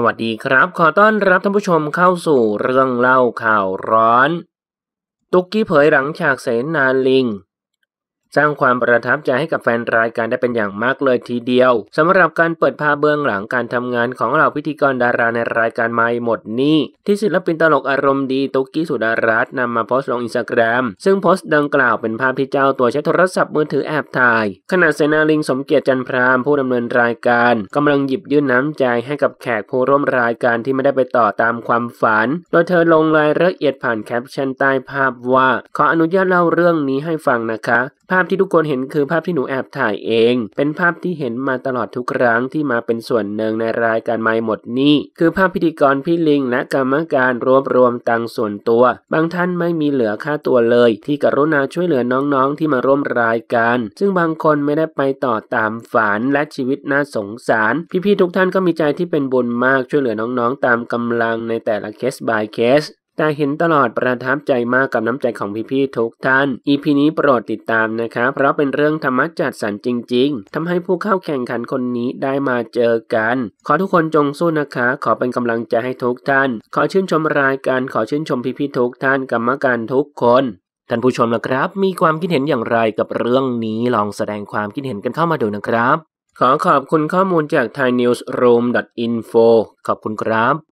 สวัสดีครับ ขอต้อนรับท่านผู้ชมเข้าสู่เรื่องเล่าข่าวร้อน ตุกกี้เผยหลังฉากเสนนานลิงสร้างความประทับใจให้กับแฟนรายการได้เป็นอย่างมากเลยทีเดียว สำหรับการเปิดพาเบื้องหลังการทำงานของเหล่าพิธีกรดาราในรายการไม่หมดนี้ที่ศิลปินตลกอารมณ์ดี ตุกกี้สุดารัตน์นำมาโพสต์ลงอินสตาแกรมซึ่งโพสต์ดังกล่าวเป็นภาพที่เจ้าตัวใช้โทรศัพท์มือถือแอบถ่ายขณะเซนาลิงสมเกียรติจันพรามผู้ดำเนินรายการ กำลังหยิบยื่นน้ำใจให้กับแขกผู้ร่วมรายการที่ไม่ได้ไปต่อตามความฝัน โดยเธอลงรายละเอียดผ่านแคปชั่นใต้ภาพว่า ขออนุญาตเล่าเรื่องนี้ให้ฟังนะคะภาพที่ทุกคนเห็นคือภาพที่หนูแอบถ่ายเอง เป็นภาพที่เห็นมาตลอดทุกครั้งที่มาเป็นส่วนหนึ่งในรายการไม่หมดนี้ คือภาพพิธีกรพี่ลิงและกรรมการรวบรวมตังส่วนตัว บางท่านไม่มีเหลือค่าตัวเลย ที่กรุณาช่วยเหลือน้องๆที่มาร่วมรายการ ซึ่งบางคนไม่ได้ไปต่อตามฝันและชีวิตน่าสงสาร พี่ๆทุกท่านก็มีใจที่เป็นบุญมากช่วยเหลือน้องๆ ตามกำลังในแต่ละเคสบายเคสแต่เห็นตลอดประทับใจมากกับน้ำใจของพี่ ๆ ทุกท่าน อีพีนี้โปรดติดตามนะครับเพราะเป็นเรื่องธรรมจัดสรรจริง ๆ ทำให้ผู้เข้าแข่งขันคนนี้ได้มาเจอกัน ขอทุกคนจงสู้นะคะ ขอเป็นกำลังใจให้ทุกท่าน ขอชื่นชมรายการขอชื่นชมพี่ ๆ ทุกท่านกรรมการทุกคน ท่านผู้ชมนะครับ มีความคิดเห็นอย่างไรกับเรื่องนี้ลองแสดงความคิดเห็นกันเข้ามาดูนะครับ ขอขอบคุณข้อมูลจาก thainews.room.info ขอบคุณครับ